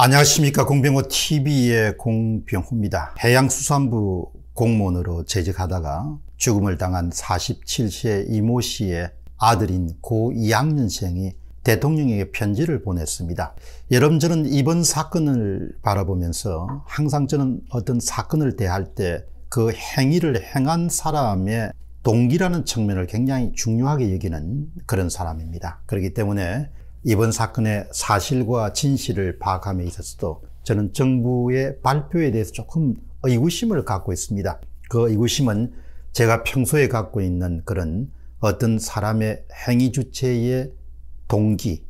안녕하십니까 공병호 TV의 공병호입니다. 해양수산부 공무원으로 재직하다가 죽음을 당한 47세 이모 씨의 아들인 고 2학년생이 대통령에게 편지를 보냈습니다. 여러분 저는 이번 사건을 바라보면서 항상 저는 어떤 사건을 대할 때 그 행위를 행한 사람의 동기라는 측면을 굉장히 중요하게 여기는 그런 사람입니다. 그렇기 때문에 이번 사건의 사실과 진실을 파악함에 있어서도 저는 정부의 발표에 대해서 조금 의구심을 갖고 있습니다. 그 의구심은 제가 평소에 갖고 있는 그런 어떤 사람의 행위 주체의 동기,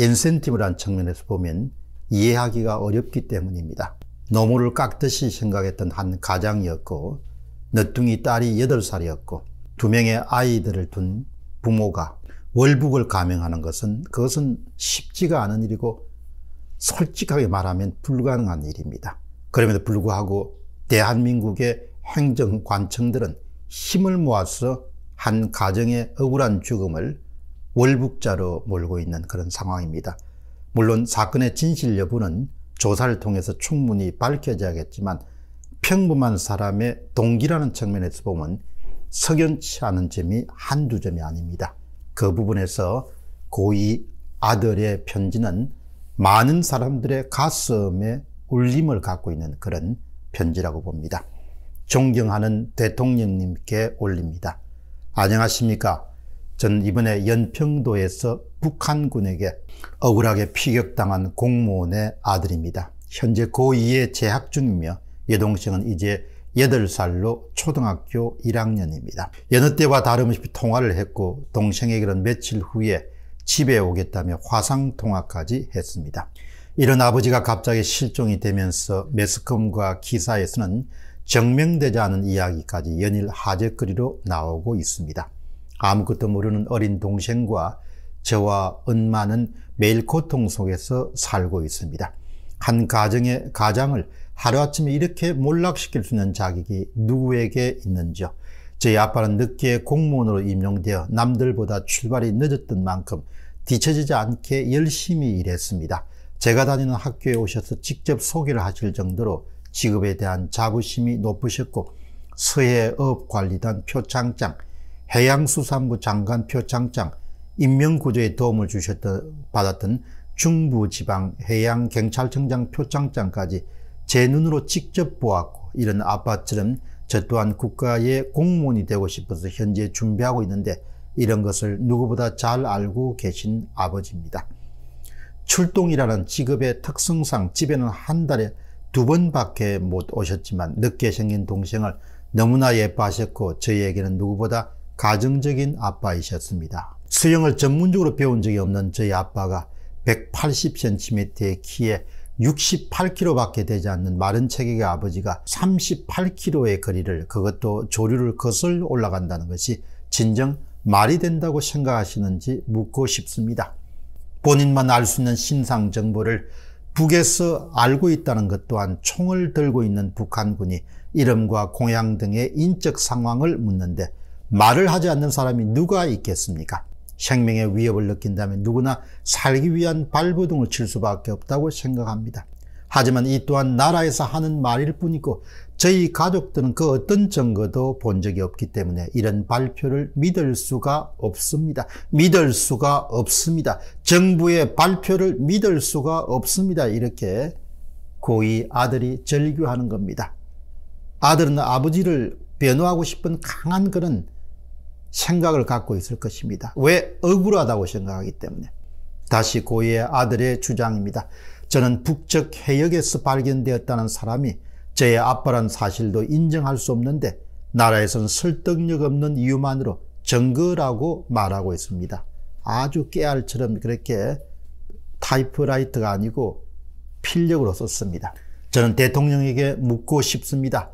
인센티브라는 측면에서 보면 이해하기가 어렵기 때문입니다. 노무를 깎듯이 생각했던 한 가장이었고, 늦둥이 딸이 8살이었고, 두 명의 아이들을 둔 부모가 월북을 감행하는 것은 그것은 쉽지가 않은 일이고 솔직하게 말하면 불가능한 일입니다. 그럼에도 불구하고 대한민국의 행정관청들은 힘을 모아서 한 가정의 억울한 죽음을 월북자로 몰고 있는 그런 상황입니다. 물론 사건의 진실 여부는 조사를 통해서 충분히 밝혀져야겠지만 평범한 사람의 동기라는 측면에서 보면 석연치 않은 점이 한두 점이 아닙니다. 그 부분에서 고이 아들의 편지는 많은 사람들의 가슴에 울림을 갖고 있는 그런 편지라고 봅니다. 존경하는 대통령님께 올립니다. 안녕하십니까. 전 이번에 연평도에서 북한군에게 억울하게 피격당한 공무원의 아들입니다. 현재 고2에 재학 중이며 여동생은 이제 8살로 초등학교 1학년입니다. 여느 때와 다름없이 통화를 했고 동생에게는 며칠 후에 집에 오겠다며 화상통화까지 했습니다. 이런 아버지가 갑자기 실종이 되면서 매스컴과 기사에서는 정명되지 않은 이야기까지 연일 하재거리로 나오고 있습니다. 아무것도 모르는 어린 동생과 저와 엄마는 매일 고통 속에서 살고 있습니다. 한 가정의 가장을 하루아침에 이렇게 몰락시킬 수 있는 자격이 누구에게 있는지요. 저희 아빠는 늦게 공무원으로 임용되어 남들보다 출발이 늦었던 만큼 뒤처지지 않게 열심히 일했습니다. 제가 다니는 학교에 오셔서 직접 소개를 하실 정도로 직업에 대한 자부심이 높으셨고 서해업관리단 표창장, 해양수산부 장관 표창장, 인명구조에 도움을 주셨던, 받았던 중부지방해양경찰청장 표창장까지 제 눈으로 직접 보았고 이런 아빠처럼 저 또한 국가의 공무원이 되고 싶어서 현재 준비하고 있는데 이런 것을 누구보다 잘 알고 계신 아버지입니다. 출동이라는 직업의 특성상 집에는 한 달에 두 번밖에 못 오셨지만 늦게 생긴 동생을 너무나 예뻐하셨고 저희에게는 누구보다 가정적인 아빠이셨습니다. 수영을 전문적으로 배운 적이 없는 저희 아빠가 180cm의 키에 68kg밖에 되지 않는 마른 체격의 아버지가 38kg의 거리를 그것도 조류를 거슬 올라간다는 것이 진정 말이 된다고 생각하시는지 묻고 싶습니다. 본인만 알 수 있는 신상 정보를 북에서 알고 있다는 것 또한 총을 들고 있는 북한군이 이름과 공양 등의 인적 상황을 묻는데 말을 하지 않는 사람이 누가 있겠습니까? 생명의 위협을 느낀다면 누구나 살기 위한 발버둥을 칠 수밖에 없다고 생각합니다. 하지만 이 또한 나라에서 하는 말일 뿐이고 저희 가족들은 그 어떤 증거도 본 적이 없기 때문에 이런 발표를 믿을 수가 없습니다. 믿을 수가 없습니다. 정부의 발표를 믿을 수가 없습니다. 이렇게 고이 아들이 절규하는 겁니다. 아들은 아버지를 변호하고 싶은 강한 그런 생각을 갖고 있을 것입니다. 왜 억울하다고 생각하기 때문에. 다시 고의 아들의 주장입니다. 저는 북측 해역에서 발견되었다는 사람이 저의 아빠란 사실도 인정할 수 없는데 나라에서는 설득력 없는 이유만으로 증거라고 말하고 있습니다. 아주 깨알처럼 그렇게 타이프라이트가 아니고 필력으로 썼습니다. 저는 대통령에게 묻고 싶습니다.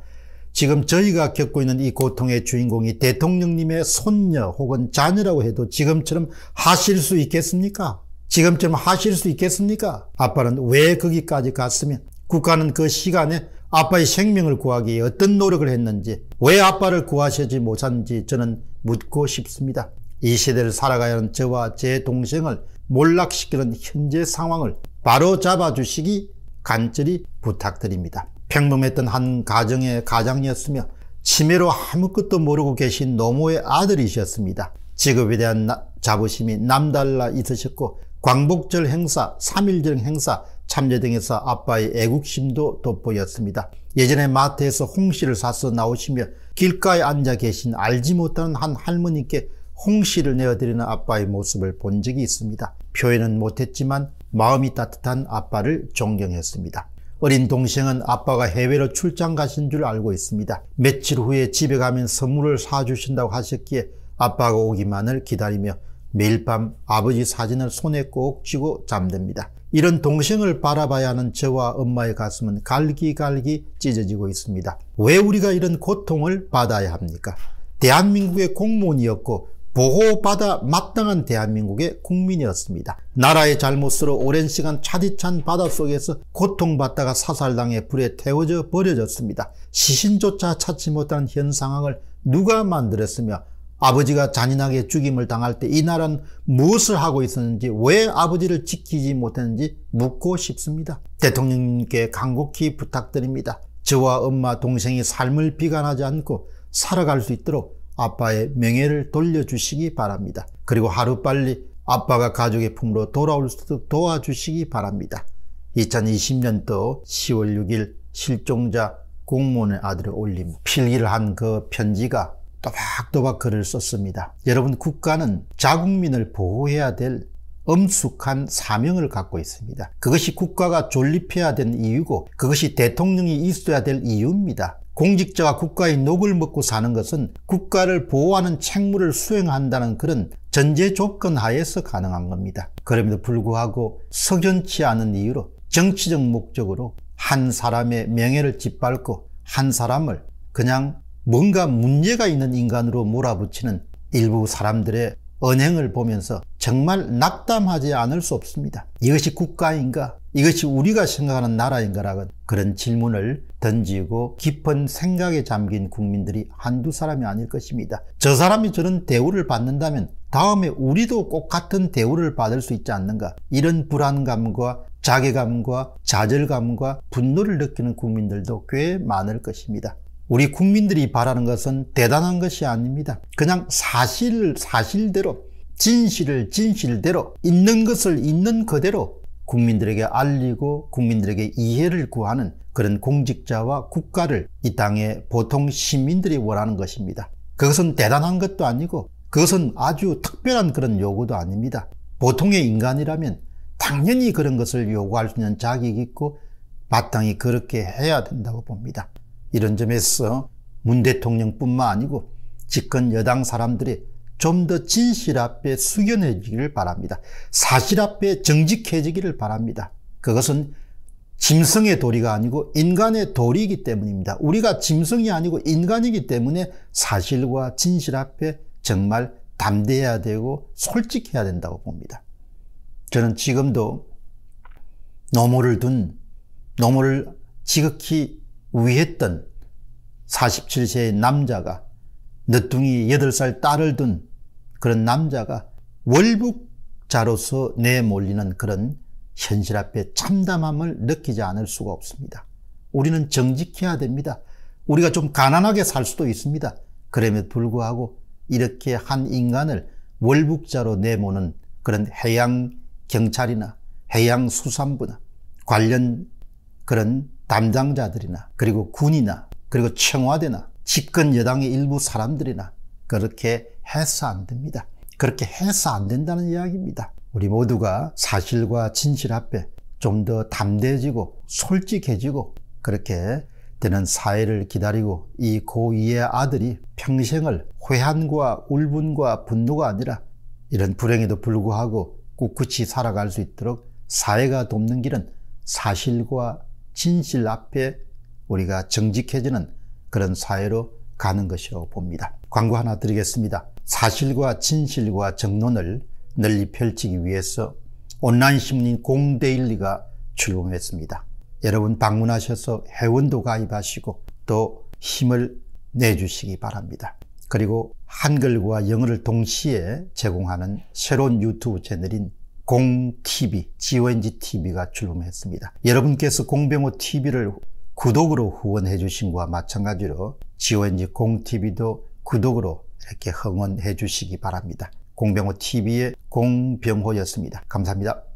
지금 저희가 겪고 있는 이 고통의 주인공이 대통령님의 손녀 혹은 자녀라고 해도 지금처럼 하실 수 있겠습니까? 지금처럼 하실 수 있겠습니까? 아빠는 왜 거기까지 갔으면 국가는 그 시간에 아빠의 생명을 구하기 위해 어떤 노력을 했는지 왜 아빠를 구하시지 못한지 저는 묻고 싶습니다. 이 시대를 살아가는 저와 제 동생을 몰락시키는 현재 상황을 바로 잡아주시기 간절히 부탁드립니다. 평범했던 한 가정의 가장이었으며 치매로 아무것도 모르고 계신 노모의 아들이셨습니다. 직업에 대한 나, 자부심이 남달라 있으셨고 광복절 행사, 3.1절 행사 참여 등에서 아빠의 애국심도 돋보였습니다. 예전에 마트에서 홍시를 사서 나오시며 길가에 앉아 계신 알지 못하는 한 할머니께 홍시를 내어드리는 아빠의 모습을 본 적이 있습니다. 표현은 못했지만 마음이 따뜻한 아빠를 존경했습니다. 어린 동생은 아빠가 해외로 출장 가신 줄 알고 있습니다. 며칠 후에 집에 가면 선물을 사주신다고 하셨기에 아빠가 오기만을 기다리며 매일 밤 아버지 사진을 손에 꼭 쥐고 잠듭니다. 이런 동생을 바라봐야 하는 저와 엄마의 가슴은 갈기갈기 찢어지고 있습니다. 왜 우리가 이런 고통을 받아야 합니까? 대한민국의 공무원이었고 보호받아 마땅한 대한민국의 국민이었습니다. 나라의 잘못으로 오랜 시간 차디찬 바닷속에서 고통받다가 사살당해 불에 태워져 버려졌습니다. 시신조차 찾지 못한 현 상황을 누가 만들었으며 아버지가 잔인하게 죽임을 당할 때 이 나라는 무엇을 하고 있었는지 왜 아버지를 지키지 못했는지 묻고 싶습니다. 대통령님께 간곡히 부탁드립니다. 저와 엄마 동생이 삶을 비관하지 않고 살아갈 수 있도록 아빠의 명예를 돌려주시기 바랍니다. 그리고 하루빨리 아빠가 가족의 품으로 돌아올 수 있도록 도와주시기 바랍니다. 2020년도 10월 6일 실종자 공무원의 아들을 올림 필기를 한 그 편지가 또박또박 글을 썼습니다. 여러분 국가는 자국민을 보호해야 될 엄숙한 사명을 갖고 있습니다. 그것이 국가가 존립해야 된 이유고 그것이 대통령이 있어야 될 이유입니다. 공직자와 국가의 녹을 먹고 사는 것은 국가를 보호하는 책무를 수행한다는 그런 전제 조건 하에서 가능한 겁니다. 그럼에도 불구하고 석연치 않은 이유로 정치적 목적으로 한 사람의 명예를 짓밟고 한 사람을 그냥 뭔가 문제가 있는 인간으로 몰아붙이는 일부 사람들의 언행을 보면서 정말 낙담하지 않을 수 없습니다. 이것이 국가인가? 이것이 우리가 생각하는 나라인가라는 그런 질문을 던지고 깊은 생각에 잠긴 국민들이 한두 사람이 아닐 것입니다. 저 사람이 저런 대우를 받는다면 다음에 우리도 꼭 같은 대우를 받을 수 있지 않는가? 이런 불안감과 자괴감과 좌절감과 분노를 느끼는 국민들도 꽤 많을 것입니다. 우리 국민들이 바라는 것은 대단한 것이 아닙니다. 그냥 사실 사실대로 진실을 진실대로 있는 것을 있는 그대로 국민들에게 알리고 국민들에게 이해를 구하는 그런 공직자와 국가를 이 땅의 보통 시민들이 원하는 것입니다. 그것은 대단한 것도 아니고 그것은 아주 특별한 그런 요구도 아닙니다. 보통의 인간이라면 당연히 그런 것을 요구할 수 있는 자격이 있고 마땅히 그렇게 해야 된다고 봅니다. 이런 점에서 문 대통령뿐만 아니고 집권 여당 사람들이 좀 더 진실 앞에 숙연해지기를 바랍니다. 사실 앞에 정직해지기를 바랍니다. 그것은 짐승의 도리가 아니고 인간의 도리이기 때문입니다. 우리가 짐승이 아니고 인간이기 때문에 사실과 진실 앞에 정말 담대해야 되고 솔직해야 된다고 봅니다. 저는 지금도 노모를 둔, 노모를 지극히 위했던 47세의 남자가 늦둥이 8살 딸을 둔 그런 남자가 월북자로서 내몰리는 그런 현실 앞에 참담함을 느끼지 않을 수가 없습니다. 우리는 정직해야 됩니다. 우리가 좀 가난하게 살 수도 있습니다. 그럼에도 불구하고 이렇게 한 인간을 월북자로 내모는 그런 해양 경찰이나 해양 수산부나 관련 그런 담당자들이나 그리고 군이나 그리고 청와대나 집권 여당의 일부 사람들이나 그렇게 해서 안 됩니다. 그렇게 해서 안 된다는 이야기입니다. 우리 모두가 사실과 진실 앞에 좀 더 담대해지고 솔직해지고 그렇게 되는 사회를 기다리고 이고위의 아들이 평생을 회한과 울분과 분노가 아니라 이런 불행에도 불구하고 꿋꿋이 살아갈 수 있도록 사회가 돕는 길은 사실과 진실 앞에 우리가 정직해지는 그런 사회로 가는 것이라고 봅니다. 광고 하나 드리겠습니다. 사실과 진실과 정론을 널리 펼치기 위해서 온라인 신문 공대일리가 출범했습니다. 여러분 방문하셔서 회원도 가입하시고 또 힘을 내주시기 바랍니다. 그리고 한글과 영어를 동시에 제공하는 새로운 유튜브 채널인 공TV, GONG TV가 출범했습니다. 여러분께서 공병호 TV를 구독으로 후원해 주신 것과 마찬가지로 GONG 공TV도 구독으로 이렇게 응원해 주시기 바랍니다. 공병호 TV의 공병호였습니다. 감사합니다.